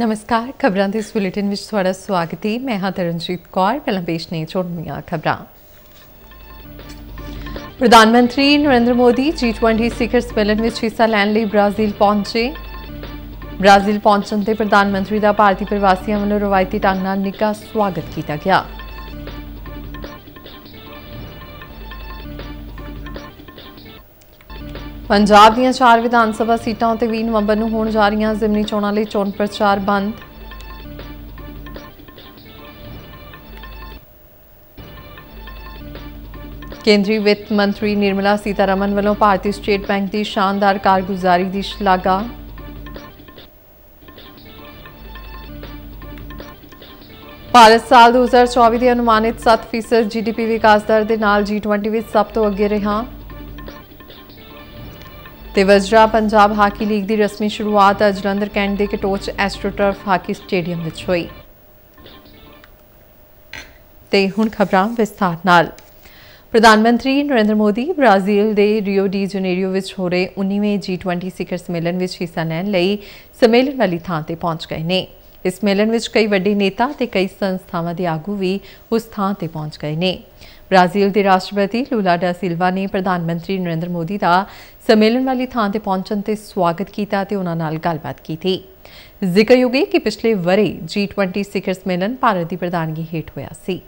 ਨਮਸਕਾਰ ਖਬਰਾਂ ਦੇ ਇਸ ਬੁਲੇਟਿਨ ਵਿੱਚ ਤੁਹਾਡਾ ਸਵਾਗਤ ਹੈ ਮੈਂ ਹਾਂ ਤਰਨਜੀਤ ਕੌਰ ਪਹਿਲਾਂ ਪੇਸ਼ ਨੇ ਛੋਟੀਆਂ ਖਬਰਾਂ ਪ੍ਰਧਾਨ ਮੰਤਰੀ ਨਰਿੰਦਰ ਮੋਦੀ G20 ਸਿਖਰ ਸੰਮੇਲਨ ਵਿੱਚ ਹਿੱਸਾ ਲੈਣ ਲਈ ਬ੍ਰਾਜ਼ੀਲ ਪਹੁੰਚੇ ਬ੍ਰਾਜ਼ੀਲ ਪਹੁੰਚਣ ਤੇ ਪ੍ਰਧਾਨ ਮੰਤਰੀ ਦਾ ਭਾਰਤੀ ਪ੍ਰਵਾਸੀਆਂ ਵੱਲੋਂ ਰਵਾਇਤੀ ਢੰਗ ਨਾਲ ਨਿੱਘਾ ਸਵਾਗਤ ਕੀਤਾ ਗਿਆ ਪੰਜਾਬ ਦੀਆਂ ਚਾਰ ਵਿਧਾਨ ਸਭਾ ਸੀਟਾਂ ਉਤੇ 20 ਨਵੰਬਰ ਨੂੰ ਹੋਣ ਜਾ ਰਹੀਆਂ ਜ਼ਿਮਨੀ ਚੋਣਾਂ ਲਈ ਚੋਣ ਪ੍ਰਚਾਰ ਬੰਦ ਕੇਂਦਰੀ ਵਿੱਤ ਮੰਤਰੀ ਨਿਰਮਲਾ ਸੀਤਾਰਮਨ ਵੱਲੋਂ ਭਾਰਤੀ ਸਟੇਟ ਬੈਂਕ ਦੀ ਸ਼ਾਨਦਾਰ ਕਾਰਗੁਜ਼ਾਰੀ ਦੀ ਸ਼ਲਾਘਾ ਭਾਰਤ ਸਾਲ 2024 ਦੇ ਅਨੁਮਾਨਿਤ 7% ਜੀਡੀਪੀ ਵਿਕਾਸ ਦਰ ਦੇ ਨਾਲ G20 ਵਿੱਚ ਸਭ ਤੋਂ ਅੱਗੇ ਰਿਹਾ ਤੇ ਵਜਰਾ ਪੰਜਾਬ ਹਾਕੀ ਲੀਗ ਦੀ ਰਸਮੀ ਸ਼ੁਰੂਆਤ ਅੱਜ ਜਲੰਧਰ ਕੈਂਟ ਦੇ ਕਟੋਚ ਐਸਟ੍ਰੋਟਰਫ ਹਾਕੀ ਸਟੇਡੀਅਮ ਵਿੱਚ ਹੋਈ ਤੇ ਹੁਣ ਖਬਰਾਂ ਵਿਸਥਾਰ ਨਾਲ ਪ੍ਰਧਾਨ ਮੰਤਰੀ ਨਰਿੰਦਰ ਮੋਦੀ ਬ੍ਰਾਜ਼ੀਲ ਦੇ ਰਿਓ ਡੀ ਜਨੇਰੀਓ ਵਿੱਚ ਹੋ ਰਹੇ 19ਵੇਂ G20 ਸਿਖਰ ਸੰਮੇਲਨ ਵਿੱਚ ਹਿੱਸਾ ਲੈਣ ਲਈ ਸੰਮੇਲਨ ਵਾਲੀ ਥਾਂ ਤੇ ਪਹੁੰਚ ਗਏ ਨੇ ਇਸ ਸੰਮੇਲਨ ਵਿੱਚ ਕਈ ਵੱਡੇ ਨੇਤਾ ਤੇ ਕਈ ਸੰਸਥਾਵਾਂ ਦੇ ਆਗੂ ਵੀ ਉਸ ਥਾਂ ਤੇ ਪਹੁੰਚ ਗਏ ਨੇ ਬ੍ਰਾਜ਼ੀਲ ਦੇ ਰਾਸ਼ਟਰਪਤੀ ਲੂਲਾ ਡਾ ਸਿਲਵਾ ਨੇ ਪ੍ਰਧਾਨ ਮੰਤਰੀ ਨਰਿੰਦਰ ਮੋਦੀ ਦਾ ਸਮੇਲਨ ਵਾਲੀ ਥਾਂ ਤੇ ਪਹੁੰਚਣ ਤੇ ਸਵਾਗਤ ਕੀਤਾ ਤੇ ਉਹਨਾਂ ਨਾਲ ਗੱਲਬਾਤ ਕੀਤੀ ਜ਼ਿਕਰਯੋਗ ਹੈ ਕਿ ਪਿਛਲੇ ਵਰੇ G20 ਸਿਖਰ ਸਮੇਲਨ ਭਾਰਤ ਦੀ ਪ੍ਰਧਾਨਗੀ ਹੇਠ ਹੋਇਆ ਸੀ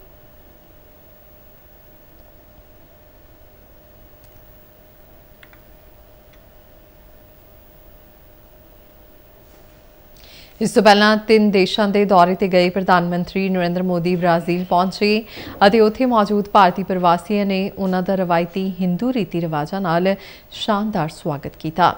ਇਸ ਤੋਂ ਪਹਿਲਾਂ ਤਿੰਨ ਦੇਸ਼ਾਂ ਦੇ ਦੌਰੇ ਤੇ ਗਏ ਪ੍ਰਧਾਨ ਮੰਤਰੀ ਨਰਿੰਦਰ ਮੋਦੀ ਬ੍ਰਾਜ਼ੀਲ ਪਹੁੰਚੇ ਅਤੇ ਉੱਥੇ ਮੌਜੂਦ ਭਾਰਤੀ ਪ੍ਰਵਾਸੀਆਂ ਨੇ ਉਹਨਾਂ ਦਾ ਰਵਾਇਤੀ Hindu ਰੀਤੀ ਰਿਵਾਜਾਂ ਨਾਲ ਸ਼ਾਨਦਾਰ ਸਵਾਗਤ ਕੀਤਾ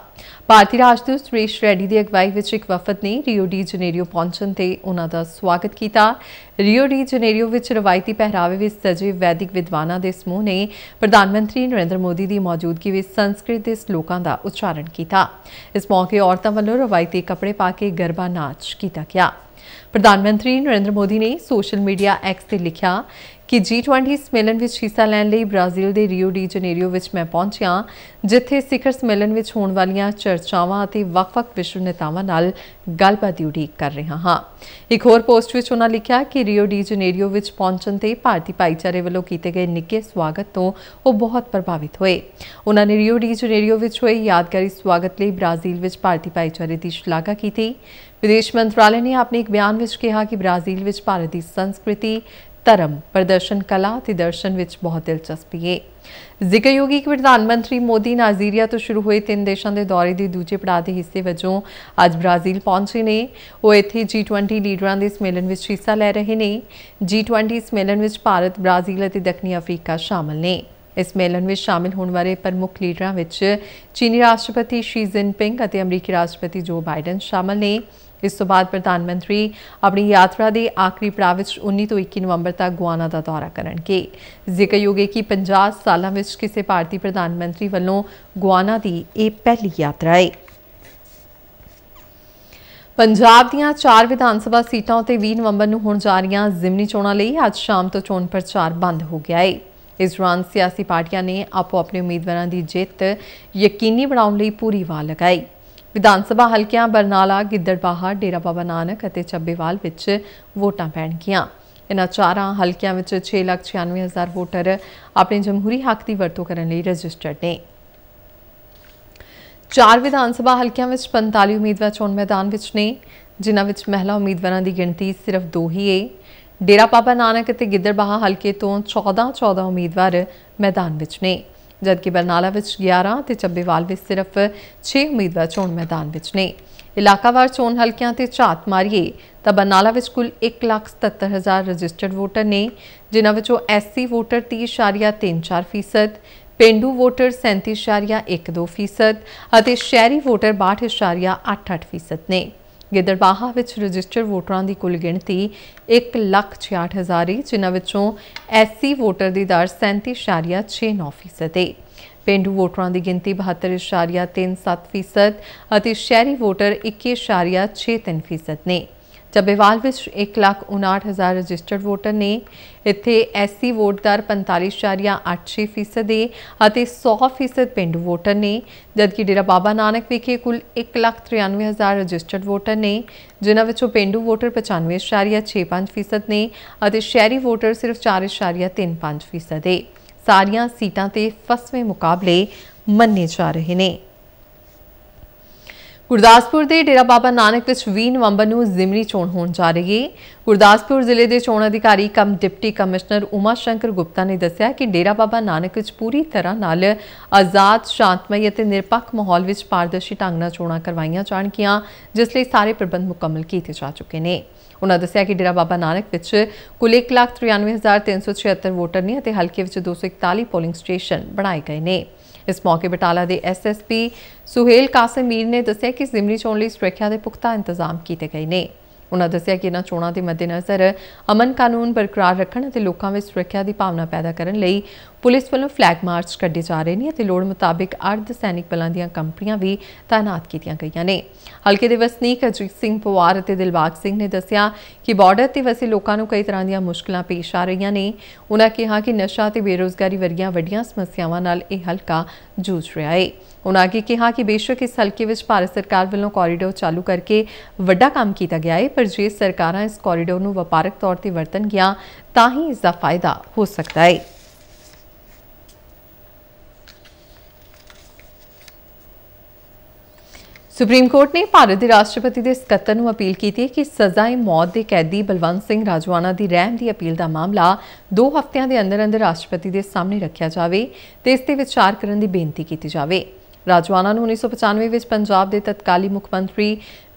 ਭਾਰਤੀ ਰਾਜਦੂਤ ਸ਼੍ਰੀ ਰੈਡੀ ਦੀ ਅਗਵਾਈ ਵਿੱਚ ਇੱਕ ਵਫਦ ਨੇ ਰਿਓ ਡੀ ਜਨੇਰੀਓ ਪਹੁੰਚਣ ਤੇ ਉਹਨਾਂ ਦਾ ਸਵਾਗਤ ਕੀਤਾ ਰਿਓ ਡੀ ਜਨੇਰੀਓ ਵਿੱਚ ਰਵਾਇਤੀ ਪਹਿਰਾਵੇ ਵਿੱਚ ਸਜੇ ਵੈਦਿਕ ਵਿਦਵਾਨਾਂ ਦੇ ਸਮੂਹ ਨੇ ਪ੍ਰਧਾਨ ਮੰਤਰੀ ਨਰਿੰਦਰ ਮੋਦੀ ਦੀ ਮੌਜੂਦਗੀ ਵਿੱਚ ਸੰਸਕ੍ਰਿਤ ਦੇ ਸ਼ਲੋਕਾਂ ਦਾ ਉਚਾਰਨ ਕੀਤਾ ਇਸ ਮੌਕੇ ਔਰਤਾਂ ਵੱਲੋਂ ਰਵਾਇਤੀ ਕੱਪੜੇ ਪਾ ਕੇ ਗਰਬਾ ਨਾਚ ਕੀਤਾ ਗਿਆ ਪ੍ਰਧਾਨ ਮੰਤਰੀ ਨਰਿੰਦਰ ਮੋਦੀ ਨੇ ਸੋਸ਼ਲ ਮੀਡੀਆ ਐਕਸ ਤੇ ਲਿਖਿਆ ਕਿ G20 ਸਮੇਲਨ ਵਿੱਚ ਹਿੱਸਾ ਲੈਣ ਲਈ ਬ੍ਰਾਜ਼ੀਲ ਦੇ ਰਿਓ ਡੀ ਜਨੇਰੀਓ ਵਿੱਚ ਮੈਂ ਪਹੁੰਚਿਆ ਜਿੱਥੇ ਸਿਖਰ ਸਮੇਲਨ ਵਿੱਚ ਹੋਣ ਵਾਲੀਆਂ ਚਰਚਾਵਾਂ ਅਤੇ ਵੱਖ-ਵੱਖ ਵਿਸ਼ਵ ਨੇਤਾਵਾਂ ਨਾਲ ਗੱਲਬਾਤ ਦੀ ਉਡੀਕ ਕਰ ਰਿਹਾ ਹਾਂ ਇੱਕ ਹੋਰ ਪੋਸਟ ਵਿੱਚ ਉਹਨਾਂ ਲਿਖਿਆ ਕਿ ਰਿਓ ਡੀ ਜਨੇਰੀਓ ਵਿੱਚ ਪਹੁੰਚਣ ਤੇ ਭਾਰਤੀ ਭਾਈਚਾਰੇ ਵੱਲੋਂ ਕੀਤੇ ਗਏ ਨਿੱਕੇ ਸਵਾਗਤ ਤੋਂ ਉਹ ਬਹੁਤ ਪ੍ਰਭਾਵਿਤ ਹੋਏ ਉਹਨਾਂ ਨੇ ਰਿਓ ਡੀ ਜਨੇਰੀਓ ਵਿੱਚ ਹੋਏ ਯਾਦਗਾਰੀ ਸਵਾਗਤ ਲਈ ਬ੍ਰਾਜ਼ੀਲ ਵਿੱਚ ਭਾਰਤੀ ਭਾਈਚਾਰੇ ਦੀ ਸ਼ਲਾਘਾ ਕੀਤੀ ਵਿਦੇਸ਼ ਮੰਤਰਾਲੇ ਨੇ ਆਪਣੇ ਇੱਕ ਬਿਆਨ ਵਿੱਚ ਕਿਹਾ ਕਿ ਬ੍ਰਾਜ਼ੀਲ ਵਿੱਚ ਭਾਰਤ ਦੀ ਸੰਸਕ੍ਰਿਤੀ ਧਰਮ ਪ੍ਰਦਰਸ਼ਨ ਕਲਾ ਤੇ ਦਰਸ਼ਨ ਵਿੱਚ ਬਹੁਤ ਦਿਲਚਸਪੀ ਹੈ ਜ਼ਿਕਰਯੋਗੀ ਕਿ ਪ੍ਰਧਾਨ ਮੰਤਰੀ ਮੋਦੀ ਨਾਜ਼ੀਰੀਆ ਤੋਂ ਸ਼ੁਰੂ ਹੋਏ ਤਿੰਨ ਦੇਸ਼ਾਂ ਦੇ ਦੌਰੇ ਦੇ ਦੂਜੇ ਪੜਾਅ ਦੇ ਹਿੱਸੇ ਵਜੋਂ ਅੱਜ ਬ੍ਰਾਜ਼ੀਲ ਪਹੁੰਚੇ ਨੇ ਉਹ ਇੱਥੇ G20 ਲੀਡਰਾਂ ਦੇ ਸਮੇਲਨ ਵਿੱਚ ਹਿੱਸਾ ਲੈ ਰਹੇ ਨੇ G20 ਸਮੇਲਨ ਵਿੱਚ ਭਾਰਤ ਬ੍ਰਾਜ਼ੀਲ ਅਤੇ ਦੱਖਣੀ ਅਫਰੀਕਾ ਸ਼ਾਮਲ ਨੇ ਇਸ ਮੇਲਨ ਵਿੱਚ ਸ਼ਾਮਿਲ ਹੋਣ ਵਾਲੇ ਪ੍ਰਮੁੱਖ ਲੀਡਰਾਂ ਵਿੱਚ ਚੀਨੀ ਰਾਸ਼ਟਰਪਤੀ ਸ਼ੀ ਜਿਨਪਿੰਗ ਅਤੇ ਅਮਰੀਕੀ ਰਾਸ਼ਟਰਪਤੀ ਜੋ ਬਾਈਡਨ ਸ਼ਾਮਲ ਨੇ ਇਸ ਤੋਂ ਬਾਅਦ ਪ੍ਰਧਾਨ ਮੰਤਰੀ ਆਪਣੀ ਯਾਤਰਾ ਦੇ ਆਖਰੀ ਪੜਾਅ ਵਿੱਚ 19 ਤੋਂ 21 ਨਵੰਬਰ ਤੱਕ ਗੁਆਨਾ ਦਾ ਦੌਰਾ ਕਰਨਗੇ ਜ਼ਿਕਰਯੋਗ ਹੈ ਕਿ 50 ਸਾਲਾਂ ਵਿੱਚ ਕਿਸੇ ਭਾਰਤੀ ਪ੍ਰਧਾਨ ਮੰਤਰੀ ਵੱਲੋਂ ਗੁਆਨਾ ਦੀ ਇਹ ਪਹਿਲੀ ਯਾਤਰਾ ਹੈ ਪੰਜਾਬ ਦੀਆਂ 4 ਵਿਧਾਨ ਸਭਾ ਸੀਟਾਂ ਉਤੇ 20 ਨਵੰਬਰ ਨੂੰ ਹੋਣ ਜਾ ਰਹੀਆਂ ਜ਼ਿਮਨੀ ਚੋਣਾਂ ਲਈ ਅੱਜ ਸ਼ਾਮ ਤੋਂ ਚੋਣ ਪ੍ਰਚਾਰ ਬੰਦ ਹੋ ਗਿਆ ਹੈ ਇਸ ਦੌਰਾਨ ਸਿਆਸੀ ਪਾਰਟੀਆਂ ਨੇ ਆਪੋ ਆਪਣੇ ਉਮੀਦਵਾਰਾਂ ਦੀ ਜਿੱਤ ਯਕੀਨੀ ਬਣਾਉਣ ਲਈ ਪੂਰੀ ਵਾਹ ਲਗਾਈ ਵਿਧਾਨ ਸਭਾ ਹਲਕਿਆਂ ਬਰਨਾਲਾ ਗਿੱਦੜਬਾਹਾ ਡੇਰਾ ਬਾਬਾ ਨਾਨਕ ਅਤੇ ਚੱਬੇਵਾਲ ਵਿੱਚ ਵੋਟਾਂ ਪੈਣਗੀਆਂ ਇਹਨਾਂ ਚਾਰਾਂ ਹਲਕਿਆਂ ਵਿੱਚ 6,96,000 ਵੋਟਰ ਆਪਣੇ ਜਮਹੂਰੀ ਹੱਕ ਦੀ ਵਰਤੋਂ ਕਰਨ ਲਈ ਰਜਿਸਟਰਡ ਨੇ ਚਾਰ ਵਿਧਾਨ ਸਭਾ ਹਲਕਿਆਂ ਵਿੱਚ 45 ਉਮੀਦਵਾਰ ਚੋਣ ਮੈਦਾਨ ਵਿੱਚ ਨੇ ਜਿਨ੍ਹਾਂ ਵਿੱਚ ਮਹਿਲਾ ਉਮੀਦਵਾਰਾਂ ਦੀ ਗਿਣਤੀ ਸਿਰਫ 2 ਹੀ ਹੈ ਡੇਰਾ ਪਾਪਾ ਨਾਨਕ ਅਤੇ ਗਿੱਦੜਬਾਹਾ ਹਲਕੇ ਤੋਂ 14 14 ਉਮੀਦਵਾਰ ਮੈਦਾਨ ਵਿੱਚ ਨੇ ਜਦਕਿ ਬਰਨਾਲਾ ਵਿੱਚ 11 ਤੇ ਚੱਬੇਵਾਲ ਵਿੱਚ ਸਿਰਫ 6 ਉਮੀਦਵਾਰ ਚੋਣ ਮੈਦਾਨ ਵਿੱਚ ਨੇ ਇਲਾਕਾਵਾਰ ਚੋਣ ਹਲਕਿਆਂ ਤੇ ਝਾਤ ਮਾਰੀਏ ਤਾਂ ਬਰਨਾਲਾ ਵਿੱਚ ਕੁੱਲ 177000 ਰਜਿਸਟਰਡ ਵੋਟਰ ਨੇ ਜਿਨ੍ਹਾਂ ਵਿੱਚੋਂ ਐਸਸੀ ਵੋਟਰ 30.34% ਪਿੰਡੂ ਵੋਟਰ 37.12% ਅਤੇ ਸ਼ਹਿਰੀ ਵੋਟਰ 62.88% ਨੇ ਗਿੱਦੜਬਾਹਾ ਵਿੱਚ ਰਜਿਸਟਰ ਵੋਟਰਾਂ ਦੀ ਕੁੱਲ ਗਿਣਤੀ 166000 ਜਿਨ੍ਹਾਂ ਵਿੱਚੋਂ ਐਸਸੀ ਵੋਟਰ ਦੀ ਦਰ 37.69% ਹੈ ਪਿੰਡੂ ਵੋਟਰਾਂ ਦੀ ਗਿਣਤੀ 72.37% ਅਤੇ ਸ਼ਹਿਰੀ ਵੋਟਰ 21.63% ਨੇ ਜਬੇਵਾਲ ਵਿੱਚ 1,59,000 ਰਜਿਸਟਰਡ ਵੋਟਰ ਨੇ ਇੱਥੇ ਐਸਸੀ ਵੋਟਦਾਰ 45.86% ਦੇ ਅਤੇ 100% ਪਿੰਡ ਵੋਟਰ ਨੇ ਜਦਕਿ ਡੇਰਾ ਬਾਬਾ ਨਾਨਕ ਵਿਖੇ ਕੁੱਲ 1,93,000 ਰਜਿਸਟਰਡ ਵੋਟਰ ਨੇ ਜਿਨ੍ਹਾਂ ਵਿੱਚੋਂ ਪਿੰਡੂ ਵੋਟਰ 95.65% ਨੇ ਅਤੇ ਸ਼ਹਿਰੀ ਵੋਟਰ ਸਿਰਫ 4.35% ਦੇ ਸਾਰੀਆਂ ਸੀਟਾਂ ਤੇ ਫਸਵੇਂ ਮੁਕਾਬਲੇ ਮੰਨੇ ਜਾ ਰਹੇ ਨੇ ਗੁਰਦਾਸਪੁਰ ਦੇ ਡੇਰਾ ਬਾਬਾ ਨਾਨਕ ਵਿੱਚ 20 ਨਵੰਬਰ ਨੂੰ ਜ਼ਿਮਨੀ ਚੋਣ ਹੋਣ ਜਾ ਰਹੀ ਹੈ ਗੁਰਦਾਸਪੁਰ ਜ਼ਿਲ੍ਹੇ ਦੇ ਚੋਣ ਅਧਿਕਾਰੀ cum deputy commissioner Uma Shankar Gupta ਨੇ ਦੱਸਿਆ ਕਿ ਡੇਰਾ ਬਾਬਾ ਨਾਨਕ ਵਿੱਚ ਪੂਰੀ ਤਰ੍ਹਾਂ ਨਾਲ ਆਜ਼ਾਦ ਸ਼ਾਂਤਮਈ ਅਤੇ ਨਿਰਪੱਖ ਮਾਹੌਲ ਵਿੱਚ ਪਾਰਦਰਸ਼ੀ ਢੰਗ ਨਾਲ ਚੋਣਾਂ ਕਰਵਾਈਆਂ ਜਾਣਗੀਆਂ ਜਿਸ ਲਈ ਸਾਰੇ ਪ੍ਰਬੰਧ ਮੁਕੰਮਲ ਕੀਤੇ ਜਾ ਚੁੱਕੇ ਨੇ ਉਹਨਾਂ ਦੱਸਿਆ ਕਿ ਡੇਰਾ ਬਾਬਾ ਨਾਨਕ ਵਿੱਚ ਕੁੱਲ 193376 ਵੋਟਰ ਨੇ ਅਤੇ ਹਲਕੇ ਵਿੱਚ 241 ਪੋਲਿੰਗ ਸਟੇਸ਼ਨ ਬਣਾਏ ਗਏ ਨੇ ਇਸ ਮੌਕੇ ਬਟਾਲਾ ਦੇ ਐਸਐਸਪੀ ਸੁਹੇਲ ਕਾਸਮੀਰ ਨੇ ਦੱਸਿਆ ਕਿ ਜ਼ਿਮਨੀ ਚੋਣ ਲਈ ਸੁਰੱਖਿਆ ਦੇ ਪੁਖਤਾ ਇੰਤਜ਼ਾਮ ਕੀਤੇ ਗਏ ਨੇ ਉਹਨਾਂ ਦੱਸਿਆ ਕਿ ਇਹਨਾਂ ਚੋਣਾਂ ਦੇ ਮੱਦੇਨਜ਼ਰ ਅਮਨ ਕਾਨੂੰਨ ਬਰਕਰਾਰ ਰੱਖਣ ਅਤੇ ਲੋਕਾਂ ਵਿੱਚ ਸੁਰੱਖਿਆ ਦੀ ਭਾਵਨਾ ਪੈਦਾ ਕਰਨ ਲਈ ਪੁਲਿਸ ਵੱਲੋਂ ਫਲੈਗ ਮਾਰਚ ਕੱਢੇ ਜਾ ਰਹੇ ਨੇ ਅਤੇ ਲੋੜ ਮੁਤਾਬਿਕ ਅਰਧ ਸੈਨਿਕ ਬਲਾਂ ਦੀਆਂ ਕੰਪਨੀਆਂ ਵੀ ਤਾਇਨਾਤ ਕੀਤੀਆਂ ਗਈਆਂ ਨੇ ਹਲਕੇ ਦੇ ਵਸਨੀਕ ਅਜੀਤ ਸਿੰਘ ਪਵਾਰ ਅਤੇ ਦਿਲਬਾਗ ਸਿੰਘ ਨੇ ਦੱਸਿਆ ਕਿ ਬਾਰਡਰ ਤੇ ਵਸੇ ਲੋਕਾਂ ਨੂੰ ਕਈ ਤਰ੍ਹਾਂ ਦੀਆਂ ਮੁਸ਼ਕਲਾਂ ਪੇਸ਼ ਆ ਰਹੀਆਂ ਨੇ ਉਨ੍ਹਾਂ ਕਿਹਾ ਕਿ ਨਸ਼ਾ ਤੇ ਬੇਰੋਜ਼ਗਾਰੀ ਵਰਗੀਆਂ ਵੱਡੀਆਂ ਸਮੱਸਿਆਵਾਂ ਨਾਲ ਇਹ ਹਲਕਾ ਜੂਝ ਰਿਹਾ ਹੈ ਉਹਨਾਂ ਅੱਗੇ ਕਿਹਾ ਕਿ ਬੇਸ਼ੱਕ ਇਸ ਹਲਕੇ ਵਿੱਚ ਭਾਰਤ ਸਰਕਾਰ ਵੱਲੋਂ ਕੋਰੀਡੋਰ ਚਾਲੂ ਕਰਕੇ ਵੱਡਾ ਕੰਮ ਕੀਤਾ ਗਿਆ ਹੈ ਪਰ ਜੇ ਸਰਕਾਰਾਂ ਇਸ ਕੋਰੀਡੋਰ ਨੂੰ ਵਪਾਰਕ ਤੌਰ ਤੇ ਗਿਆ ਤਾਂ ਹੀ ਇਸ ਦਾ ਫਾਇਦਾ ਹੋ ਸਕਦਾ ਹੈ ਸੁਪਰੀਮ ਕੋਰਟ ਨੇ ਭਾਰਤ ਦੇ ਰਾਸ਼ਟਰਪਤੀ ਦੇ ਸਕੱਤਰ ਨੂੰ ਅਪੀਲ ਕੀਤੀ ਕਿ ਸਜ਼ਾਏ ਮੌਤ ਦੇ ਕੈਦੀ ਬਲਵੰਤ ਸਿੰਘ ਰਾਜਵਾਨਾ ਦੀ ਰਹਿਮ ਦੀ ਅਪੀਲ ਦਾ ਮਾਮਲਾ 2 ਹਫ਼ਤਿਆਂ ਦੇ ਅੰਦਰ ਅੰਦਰ ਰਾਸ਼ਟਰਪਤੀ ਦੇ ਸਾਹਮਣੇ ਰੱਖਿਆ ਜਾਵੇ ਤੇ ਇਸ ਤੇ ਵਿਚਾਰ ਕਰਨ ਦੀ ਬੇਨਤੀ ਕੀਤੀ ਜਾਵੇ ਰਾਜਵਾਨਾ ਨੂੰ 1995 ਵਿੱਚ ਪੰਜਾਬ ਦੇ ਤਤਕਾਲੀ ਮੁੱਖ ਮੰਤਰੀ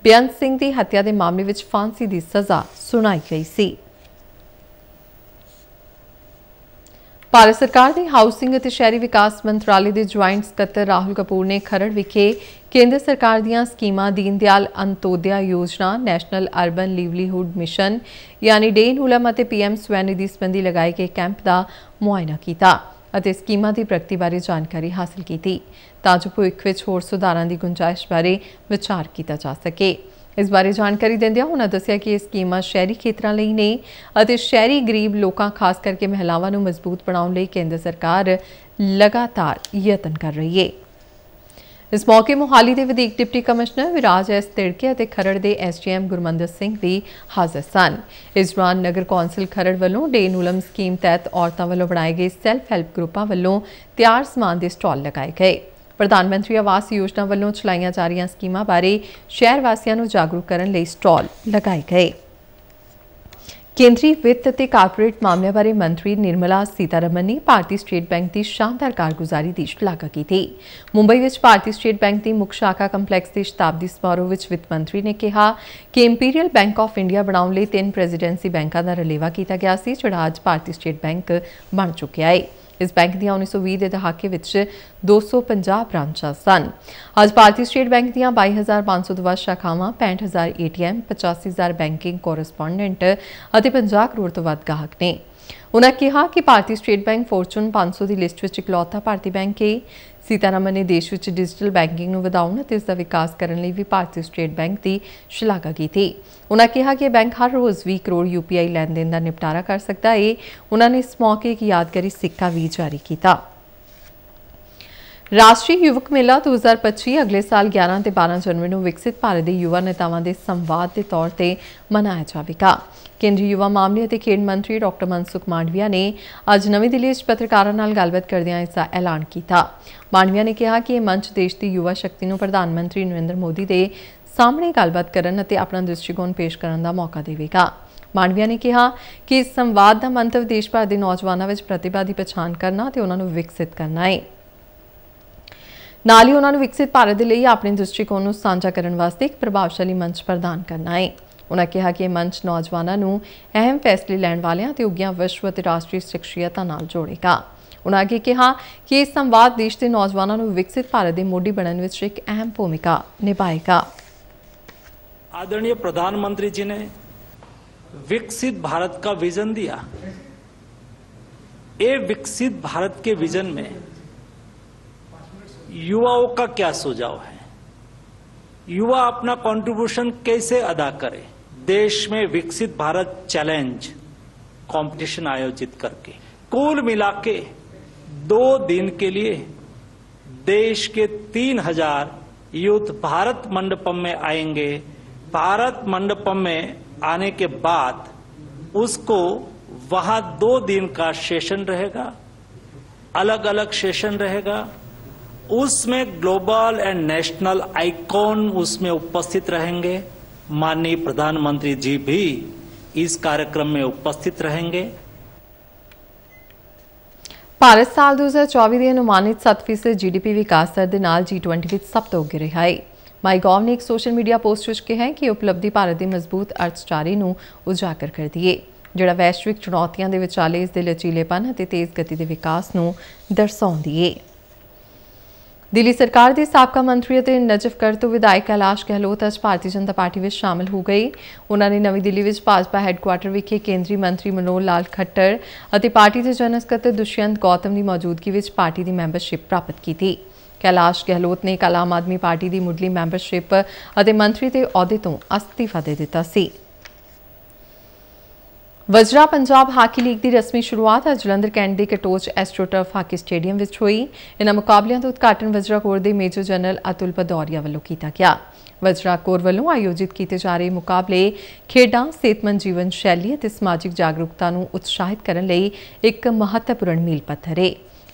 ਬਿਆਨ ਸਿੰਘ ਦੀ ਹੱਤਿਆ ਦੇ ਮਾਮਲੇ ਵਿੱਚ ਫਾਂਸੀ ਦੀ ਸਜ਼ਾ ਸੁਣਾਈ ਗਈ ਸੀ ਭਾਰਤ ਸਰਕਾਰ ਦੇ ਹਾਊਸਿੰਗ ਅਤੇ ਸ਼ਹਿਰੀ ਵਿਕਾਸ ਮੰਤਰਾਲੇ ਦੇ ਜੁਆਇੰਟ ਸਕੱਤਰ ਰਾਹੁਲ ਕਪੂਰ ਨੇ ਖਰੜ ਵਿਖੇ ਕੇਂਦਰ ਸਰਕਾਰ ਦੀਆਂ ਸਕੀਮਾਂ Deendayal Antyodaya Yojana national urban livelihood mission ਯਾਨੀ ਡੇਨ ਹੁਲਮ ਅਤੇ ਪੀਐਮ ਸਵੈਨਿਧੀ ਸੰਬੰਧੀ ਲਗਾਏ ਗਏ ਕੈਂਪ ਦਾ ਮੁਆਇਨਾ ਕੀਤਾ ਅਤੇ ਸਕੀਮਾਂ ਦੀ ਪ੍ਰਗਤੀ ਬਾਰੇ ਜਾਣਕਾਰੀ ਹਾਸਲ ਕੀਤੀ ਤਾਂ ਜੋ ਭਵਿੱਖ ਵਿੱਚ ਹੋਰ ਸੁਧਾਰਾਂ ਦੀ ਗੁੰਜਾਇਸ਼ ਬਾਰੇ ਵਿਚਾਰ ਕੀਤਾ ਜਾ ਸਕੇ ਇਸ ਬਾਰੇ ਜਾਣਕਾਰੀ ਦਿੰਦਿਆਂ ਉਹਨਾਂ ਦੱਸਿਆ ਕਿ ਇਹ ਸਕੀਮਾਂ ਸ਼ਹਿਰੀ ਖੇਤਰਾਂ ਲਈ ਨੇ ਅਤੇ ਸ਼ਹਿਰੀ ਗਰੀਬ ਲੋਕਾਂ ਖਾਸ ਕਰਕੇ ਮਹਿਲਾਵਾਂ ਨੂੰ ਮਜ਼ਬੂਤ ਬਣਾਉਣ ਲਈ ਕੇਂਦਰ ਸਰਕਾਰ ਲਗਾਤਾਰ ਯਤਨ ਕਰ ਰਹੀ ਹੈ ਇਸ ਮੌਕੇ ਮੁਹਾਲੀ ਦੇ ਵਧੀਕ deputy commissioner Viraj S Tidke ਅਤੇ ਖਰੜ ਦੇ ਐਸਡੀਐਮ ਗੁਰਮੰਦਰ ਸਿੰਘ ਵੀ ਹਾਜ਼ਰ ਸਨ ਇਸ ਦੌਰਾਨ ਨਗਰ ਕੌਂਸਲ ਖਰੜ ਵੱਲੋਂ ਡੇ ਨੂਲਮ ਸਕੀਮ ਤਹਿਤ ਔਰਤਾਂ ਵੱਲੋਂ ਬਣਾਏ ਗਏ ਸੈਲਫ ਹੈਲਪ ਗਰੁੱਪਾਂ ਵੱਲੋਂ ਤਿਆਰ ਸਮਾਨ ਦੇ ਸਟਾਲ ਲਗਾਏ ਗਏ ਪ੍ਰਧਾਨ ਮੰਤਰੀ ਆਵਾਸ ਯੋਜਨਾ ਵੱਲੋਂ ਚਲਾਈਆਂ ਜਾ ਰਹੀਆਂ ਸਕੀਮਾਂ ਬਾਰੇ ਸ਼ਹਿਰ ਵਾਸੀਆਂ ਨੂੰ ਜਾਗਰੂਕ ਕਰਨ ਲਈ ਸਟਾਲ ਲਗਾਏ ਗਏ ਕੇਂਦਰੀ ਵਿੱਤ ਅਤੇ ਕਾਰਪੋਰੇਟ ਮਾਮਲਿਆਂ ਬਾਰੇ ਮੰਤਰੀ ਨਿਰਮਲਾ ਸੀਤਾਰਮਨ ਨੇ ਭਾਰਤੀ ਸਟੇਟ ਬੈਂਕ ਦੀ ਸ਼ਾਨਦਾਰ ਕਾਰਗੁਜ਼ਾਰੀ ਦੀ ਸ਼ਲਾਘਾ ਕੀਤੀ। ਮੁੰਬਈ ਵਿੱਚ ਭਾਰਤੀ ਸਟੇਟ ਬੈਂਕ ਦੀ ਮੁੱਖ ਸ਼ਾਖਾ ਕੰਪਲੈਕਸ ਦੇ ਸ਼ਤਾਬਦੀ ਸਮਾਰੋਹ ਵਿੱਚ ਵਿੱਤ ਮੰਤਰੀ ਨੇ ਕਿਹਾ ਕਿ ਇੰਪੀਰੀਅਲ ਬੈਂਕ ਆਫ ਇੰਡੀਆ ਬਣਾਉਣ ਲਈ ਤਿੰਨ ਪ੍ਰੈਜ਼ੀਡੈਂਸੀ ਬੈਂਕਾਂ ਦਾ ਰਲੇਵਾ ਕੀਤਾ ਗਿਆ ਸੀ ਜਿਹੜਾ ਅੱਜ ਭਾਰਤੀ ਸਟੇਟ ਬੈਂਕ ਬਣ ਚੁੱਕਿਆ ਹੈ। ਇਸ ਬੈਂਕ ਦੀਆਂ 1920 ਦੇ ਦਹਾਕੇ ਵਿੱਚ 250 ਬ੍ਰਾਂਚਾਂ ਸਨ ਅੱਜ ਭਾਰਤੀ ਸਟੇਟ ਬੈਂਕ ਦੀਆਂ ਵੱਧ ਸ਼ਾਖਾਵਾਂ 65000 ਏਟੀਐਮ 85000 ਬੈਂਕਿੰਗ ਕੋਰਸਪੋਂਡੈਂਟ ਅਤੇ 50 ਕਰੋੜ ਤੋਂ ਵੱਧ ਗਾਹਕ ਨੇ ਉਹਨਾਂ ਕਿਹਾ ਕਿ ਭਾਰਤੀ ਸਟੇਟ ਬੈਂਕ ਫੋਰਚੂਨ 500 ਦੀ ਲਿਸਟ ਵਿੱਚ ਇਕਲੌਤਾ ਭਾਰਤੀ ਬੈਂਕ ਹੈ ਸੀਤਾਰਾਮਨ ਨੇ ਦੇਸ਼ ਵਿੱਚ ਡਿਜੀਟਲ ਬੈਂਕਿੰਗ ਨੂੰ ਵਧਾਉਣ ਅਤੇ ਇਸ ਦਾ ਵਿਕਾਸ ਕਰਨ ਲਈ ਵੀ ਭਾਰਤੀ ਸਟੇਟ ਬੈਂਕ ਦੀ ਸ਼ਲਾਘਾ ਕੀਤੀ। ਉਹਨਾਂ ਕਿਹਾ ਕਿ ਬੈਂਕ ਹਰ ਰੋਜ਼ 20 ਕਰੋੜ ਯੂਪੀਆਈ ਲੈਣ-ਦੇਣ ਦਾ ਨਿਪਟਾਰਾ ਕਰ ਸਕਦਾ ਹੈ। ਉਹਨਾਂ ਨੇ ਇਸ ਮੌਕੇ ਇੱਕ ਯਾਦਗਾਰੀ ਸਿੱਕਾ ਵੀ ਜਾਰੀ ਕੀਤਾ। ਰਾਸ਼ਟਰੀ ਯੁਵਕ ਮੇਲਾ 2025 ਅਗਲੇ ਸਾਲ 11 ਤੇ 12 ਜਨਵਰੀ ਨੂੰ ਵਿਕਸਿਤ ਭਾਰਤ ਦੇ ਯੁਵਾ ਨੇਤਾਵਾਂ ਦੇ ਸੰਵਾਦ ਦੇ ਤੌਰ ਤੇ ਮਨਾਇਆ ਜਾਵੇਗਾ। ਕੇਂਦਰੀ ਯੁਵਾ ਮਾਮਲੇ ਅਤੇ ਖੇਡ ਮੰਤਰੀ ਡਾਕਟਰ ਮਨਸੁਖ ਮਾਂਡਵੀਆ ਨੇ ਅੱਜ ਨਵੀਂ ਦਿੱਲੀ ਵਿੱਚ ਪੱਤਰਕਾਰਾਂ ਨਾਲ ਗੱਲਬਾਤ ਕਰਦਿਆਂ ਇਸ ਦਾ ਐਲਾਨ ਕੀਤਾ। ਮਾਂਡਵੀਆ ਨੇ ਕਿਹਾ ਕਿ ਇਹ ਮੰਚ ਦੇਸ਼ ਦੀ ਯੁਵਾ ਸ਼ਕਤੀ ਨੂੰ ਪ੍ਰਧਾਨ ਮੰਤਰੀ ਨਰਿੰਦਰ ਮੋਦੀ ਦੇ ਸਾਹਮਣੇ ਗੱਲਬਾਤ ਕਰਨ ਅਤੇ ਆਪਣਾ ਦ੍ਰਿਸ਼ਟੀਕੋਣ ਪੇਸ਼ ਕਰਨ ਦਾ ਮੌਕਾ ਦੇਵੇਗਾ। ਮਾਨਵੀਆ ਨੇ ਕਿਹਾ ਕਿ ਇਸ ਸੰਵਾਦ ਦਾ ਮੰਤਵ ਦੇਸ਼ ਭਰ ਦੇ ਨੌਜਵਾਨਾਂ ਵਿੱਚ ਪ੍ਰਤਿਭਾ ਦੀ ਪਛਾਣ ਕਰਨਾ ਤੇ ਉਹਨਾਂ ਨੂੰ ਵਿਕਸਿਤ ਕਰਨਾ ਹੈ। ਨਾਲ ਹੀ ਉਹਨਾਂ ਨੂੰ ਵਿਕਸਿਤ ਭਾਰਤ ਦੇ ਲਈ ਆਪਣੇ ਦ੍ਰਿਸ਼ਟੀਕੋਣ ਨੂੰ ਸਾਂਝਾ ਕਰਨ ਵਾਸਤੇ ਇੱਕ ਪ੍ਰਭਾਵਸ਼ਾਲੀ ਮੰਚ ਪ੍ਰਦਾਨ ਕਰਨਾ ਹੈ ਉਹਨਾਂ ਕਿਹਾ ਕਿ ਇਹ ਮੰਚ ਨੌਜਵਾਨਾਂ ਨੂੰ ਅਹਿਮ ਫੈਸਲੇ ਲੈਣ ਵਾਲਿਆਂ ਤੇ ਉਗੀਆਂ ਵਿਸ਼ਵ ਤੇ ਰਾਸ਼ਟਰੀ ਸਿੱਖਿਆਤਾ ਨਾਲ ਜੋੜੇਗਾ ਉਹਨਾਂ ਅੱਗੇ ਕਿਹਾ ਕਿ ਇਹ ਸੰਵਾਦ ਦੇਸ਼ ਦੇ ਨੌਜਵਾਨਾਂ ਨੂੰ ਵਿਕਸਿਤ ਭਾਰਤ ਦੇ ਮੋਢੀ ਬਣਨ ਵਿੱਚ ਇੱਕ ਅਹਿਮ ਭੂਮਿਕਾ ਨਿਭਾਏਗਾ ਪ੍ਰਧਾਨ ਮੰਤਰੀ ਜੀ ਨੇ ਵਿਕਸਿਤ ਭਾਰਤ ਦਾ ਵਿਜ਼ਨ ਦਿਆ ਇਹ ਵਿਕਸਿਤ ਭਾਰਤ ਦੇ ਵਿਜ਼ਨ ਮੇ युवाओं का क्या सुझाव है युवा अपना कंट्रीब्यूशन कैसे अदा करे देश में विकसित भारत चैलेंज कंपटीशन आयोजित करके कुल मिला के दो दिन के लिए देश के तीन हजार यूथ भारत मंडपम में आएंगे भारत मंडपम में आने के बाद उसको वहां दो दिन का सेशन रहेगा अलग अलग सेशन रहेगा उसमें ग्लोबल एंड नेशनल आइकॉन उसमें उपस्थित रहेंगे माननीय प्रधानमंत्री जी भी इस कार्यक्रम में उपस्थित रहेंगे ਭਾਰਤ ਸਾਲ 2024 ਦੇ ਅਨੁਮਾਨਿਤ 7% ਜੀਡੀਪੀ ਵਿਕਾਸ ਦਰ ਦੇ ਨਾਲ G20 ਵਿੱਚ ਸਭ ਤੋਂ ਅੱਗੇ ਰਿਹਾ ਹੈ। ਗੋਵ ਨੇ ਇੱਕ ਸੋਸ਼ਲ ਮੀਡੀਆ ਪੋਸਟ ਵਿੱਚ ਕਿਹਾ ਹੈ ਕਿ ਉਪਲਬਧੀ ਭਾਰਤ ਦੀ ਮਜ਼ਬੂਤ ਅਰਥਚਾਰੇ ਨੂੰ ਉਜਾਗਰ ਕਰਦੀ ਹੈ ਜਿਹੜਾ ਵੈਸ਼ਵਿਕ ਚੁਣੌਤੀਆਂ ਦੇ ਵਿਚਾਲੇ ਇਸ ਦੇ ਲਚੀਲੇਪਨ ਅਤੇ ਤੇਜ਼ ਗਤੀ ਦੇ ਵਿਕਾਸ ਨੂੰ ਦਰਸਾਉਂਦੀ ਹੈ। ਦਿੱਲੀ ਸਰਕਾਰ ਦੇ ਸਾਬਕਾ ਮੰਤਰੀ ਅਤੇ ਨਜਫਗੜ੍ਹ ਤੋਂ ਵਿਧਾਇਕ ਕਲਾਸ਼ ਗਹਿਲੋਤ ਅੱਜ ਭਾਰਤੀ ਜਨਤਾ ਪਾਰਟੀ ਵਿੱਚ ਸ਼ਾਮਲ ਹੋ ਗਈ ਉਹਨਾਂ ਨੇ ਨਵੀਂ ਦਿੱਲੀ ਵਿੱਚ ਭਾਜਪਾ ਹੈੱਡਕੁਆਰਟਰ ਵਿਖੇ ਕੇਂਦਰੀ ਮੰਤਰੀ ਮਨੋਹਰ ਲਾਲ ਖੱਟਰ ਅਤੇ ਪਾਰਟੀ ਦੇ ਜਨਸਕਤ ਦੁਸ਼ਯੰਤ ਗੌਤਮ ਦੀ ਮੌਜੂਦਗੀ ਵਿੱਚ ਪਾਰਟੀ ਦੀ ਮੈਂਬਰਸ਼ਿਪ ਪ੍ਰਾਪਤ ਕੀਤੀ ਕਲਾਸ਼ ਗਹਿਲੋਤ ਨੇ ਕਲਾਮ ਆਦਮੀ ਪਾਰਟੀ ਦੀ ਮੁੱਢਲੀ ਮੈਂਬਰਸ਼ਿਪ ਅਤੇ ਮੰਤਰੀ ਦੇ ਅਹੁਦੇ ਤੋਂ ਅਸਤੀਫਾ ਦੇ ਦਿੱਤਾ ਸੀ ਵਜਰਾ ਪੰਜਾਬ ਹਾਕੀ ਲੀਗ ਦੀ ਰਸਮੀ ਸ਼ੁਰੂਆਤ ਅੱਜ ਜਲੰਧਰ ਕੈਂਟ ਦੇ ਕਟੋਚ ਐਸਟ੍ਰੋਟਰਫ ਹਾਕੀ ਸਟੇਡੀਅਮ ਵਿੱਚ ਹੋਈ ਇਹਨਾਂ ਮੁਕਾਬਲਿਆਂ ਦਾ ਉਦਘਾਟਨ ਵਜਰਾ ਕੋਰ ਦੇ ਮੇਜਰ ਜਨਰਲ ਅਤੁਲ ਪਦੌਰੀਆ ਵੱਲੋਂ ਕੀਤਾ ਗਿਆ ਵਜਰਾ ਕੋਰ ਵੱਲੋਂ ਆਯੋਜਿਤ ਕੀਤੇ ਜਾ ਰਹੇ ਮੁਕਾਬਲੇ ਖੇਡਾਂ ਸਿਹਤਮੰਦ ਜੀਵਨ ਸ਼ੈਲੀ ਅਤੇ ਸਮਾਜਿਕ ਜਾਗਰੂਕਤਾ ਨੂੰ ਉਤਸ਼ਾਹਿਤ ਕਰਨ ਲਈ ਇੱਕ ਮਹੱਤਵਪੂਰਨ ਮੀਲ ਪੱਥਰ ਹੈ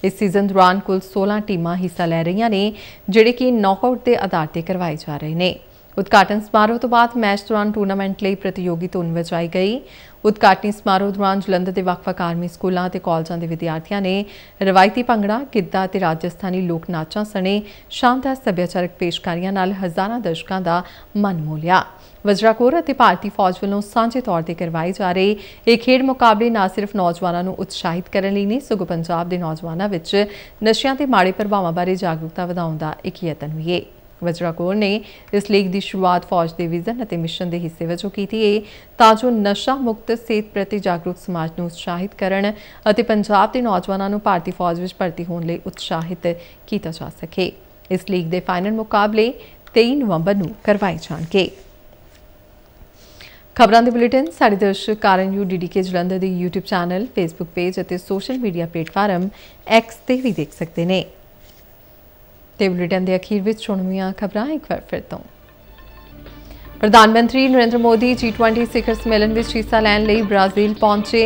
ਇਸ ਸੀਜ਼ਨ ਦੌਰਾਨ ਕੁੱਲ 16 ਟੀਮਾਂ ਹਿੱਸਾ ਲੈ ਰਹੀਆਂ ਨੇ ਜਿਹੜੇ ਕਿ ਨੌਕਆਊਟ ਦੇ ਆਧਾਰ ਤੇ ਕਰਵਾਏ ਜਾ ਰਹੇ ਨੇ ਉਦਘਾਟਨ ਸਮਾਰੋਹ ਤੋਂ ਬਾਅਦ ਮੈਚ ਦੌਰਾਨ ਟੂਰਨਾਮੈਂਟ ਲਈ ਪ੍ਰਤੀਯੋਗੀ ਧੁਨ ਵਜਾਈ ਗਈ ਉਦਘਾਟਨੀ ਸਮਾਰੋਹ ਦੌਰਾਨ ਜਲੰਧਰ ਦੇ ਵੱਖ-ਵੱਖ ਆਰਮੀ ਸਕੂਲਾਂ ਅਤੇ ਕਾਲਜਾਂ ਦੇ ਵਿਦਿਆਰਥੀਆਂ ਨੇ ਰਵਾਇਤੀ ਭੰਗੜਾ, ਗਿੱਧਾ ਅਤੇ ਰਾਜਸਥਾਨੀ ਲੋਕ ਨਾਚਾਂ ਸਣੇ ਸ਼ਾਨਦਾਰ ਸੱਭਿਆਚਾਰਕ ਪੇਸ਼ਕਾਰੀਆਂ ਨਾਲ ਹਜ਼ਾਰਾਂ ਦਰਸ਼ਕਾਂ ਦਾ ਮਨ ਮੋਲਿਆ। ਵਜਰਾਕੋਰ ਅਤੇ ਭਾਰਤੀ ਫੌਜ ਵੱਲੋਂ ਸਾਂਝੇ ਤੌਰ ਤੇ ਕਰਵਾਏ ਜਾ ਰਹੇ ਇਹ ਖੇਡ ਮੁਕਾਬਲੇ ਨਾ ਸਿਰਫ ਨੌਜਵਾਨਾਂ ਨੂੰ ਉਤਸ਼ਾਹਿਤ ਕਰਨ ਲਈ ਨਹੀਂ ਸਗੋਂ ਪੰਜਾਬ ਦੇ ਨੌਜਵਾਨਾਂ ਵਿੱਚ ਨਸ਼ਿਆਂ ਤੇ ਮਾੜੇ ਪ੍ਰਭਾਵਾਂ ਬਾਰੇ ਜਾਗਰੂਕਤਾ ਵਧਾਉਣ ਦਾ ਇੱਕ ਯਤਨ ਵੀ ਹੈ। ਵਜਰਾ ਕੋਰ ਨੇ ਇਸ ਲੀਗ ਦੀ ਸ਼ੁਰੂਆਤ ਫੌਜ ਦੇ ਵਿਜ਼ਨ ਅਤੇ ਮਿਸ਼ਨ ਦੇ ਹਿੱਸੇ ਵਜੋਂ ਕੀਤੀ ਹੈ ਤਾਂ ਜੋ ਨਸ਼ਾ ਮੁਕਤ ਸਿਹਤ ਪ੍ਰਤੀ ਜਾਗਰੂਕ ਸਮਾਜ ਨੂੰ ਉਤਸ਼ਾਹਿਤ ਕਰਨ ਅਤੇ ਪੰਜਾਬ ਦੇ ਨੌਜਵਾਨਾਂ ਨੂੰ ਭਾਰਤੀ ਫੌਜ ਵਿੱਚ ਭਰਤੀ ਹੋਣ ਲਈ ਉਤਸ਼ਾਹਿਤ ਕੀਤਾ ਜਾ ਸਕੇ ਇਸ ਲੀਗ ਦੇ ਫਾਈਨਲ ਮੁਕਾਬਲੇ 23 ਨਵੰਬਰ ਨੂੰ ਕਰਵਾਏ ਜਾਣਗੇ ਖਬਰਾਂ ਦੇ ਬੁਲੇਟਿਨ ਸਾਡੇ ਦਰਸ਼ਕ ਕਾਰਨ ਯੂ ਡੀਡੀਕੇ ਜਲੰਧਰ ਦੇ YouTube ਚੈਨਲ Facebook ਪੇਜ ਅਤੇ ਸੋਸ਼ਲ ਮੀਡੀਆ ਪਲੇਟਫਾਰਮ X ਤੇ ਵੀ ਦੇਖ ਸਕਦੇ ਨੇ ਤੇ ਬੁਲੇਟਿਨ ਦੇ ਅਖੀਰ ਵਿੱਚ ਸੁਣਵੀਆਂ ਖਬਰਾਂ ਇੱਕ ਵਾਰ ਫਿਰ ਤੋਂ ਪ੍ਰਧਾਨ ਮੰਤਰੀ ਨਰਿੰਦਰ ਮੋਦੀ G20 ਸਿਖਰ ਸਮੇਲਨ ਵਿੱਚ ਹਿੱਸਾ ਲੈਣ ਲਈ ਬ੍ਰਾਜ਼ੀਲ ਪਹੁੰਚੇ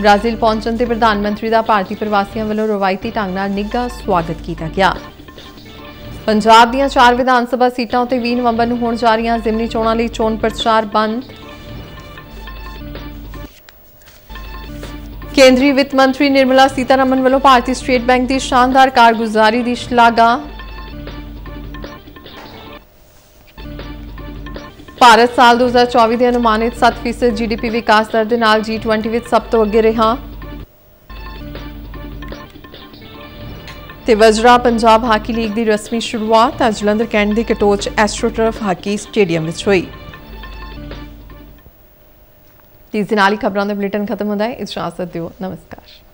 ਬ੍ਰਾਜ਼ੀਲ ਪਹੁੰਚਣ ਤੇ ਪ੍ਰਧਾਨ ਮੰਤਰੀ ਦਾ ਭਾਰਤੀ ਪ੍ਰਵਾਸੀਆਂ ਵੱਲੋਂ ਰਵਾਇਤੀ ਢੰਗ ਨਾਲ ਨਿੱਘਾ ਸਵਾਗਤ ਕੀਤਾ ਗਿਆ ਪੰਜਾਬ ਦੀਆਂ ਚਾਰ ਵਿਧਾਨ ਸਭਾ ਸੀਟਾਂ ਉਤੇ 20 ਨਵੰਬਰ ਨੂੰ ਹੋਣ ਜਾ ਰਹੀਆਂ ਜ਼ਿਮਨੀ ਚੋਣਾਂ ਲਈ ਚੋਣ ਪ੍ਰਚਾਰ ਬੰਦ ਕੇਂਦਰੀ ਵਿੱਤ ਮੰਤਰੀ ਨਿਰਮਲਾ ਸੀਤਾਰਮਨ ਵੱਲੋਂ ਭਾਰਤੀ ਸਟੇਟ ਬੈਂਕ ਦੀ ਸ਼ਾਨਦਾਰ ਕਾਰਗੁਜ਼ਾਰੀ ਦੀ ਸ਼ਲਾਘਾ ਭਾਰਤ ਸਾਲ 2024 ਦੇ ਅਨੁਮਾਨਿਤ 7% ਜੀਡੀਪੀ ਵਿਕਾਸ ਦਰ ਦੇ ਨਾਲ G20 ਵਿੱਚ ਸਭ ਤੋਂ ਅੱਗੇ ਰਿਹਾ ਤੇ ਵਜਰਾ ਪੰਜਾਬ ਹਾਕੀ ਲੀਗ ਦੀ ਰਸਮੀ ਸ਼ੁਰੂਆਤ ਅੱਜ ਜਲੰਧਰ ਦੇ ਕਟੋਚ ਐਸਟ੍ਰੋਟਰਫ ਹਾਕੀ ਸਟੇਡੀਅਮ ਵਿੱਚ ਹੋਈ ਇਸ ਦੇ ਨਾਲ ਹੀ ਖਬਰਾਂ ਦਾ ਬੁਲੇਟਿਨ ਖਤਮ ਹੁੰਦਾ ਹੈ ਸ਼ਾਸਤ ਦਿਓ ਨਮਸਕਾਰ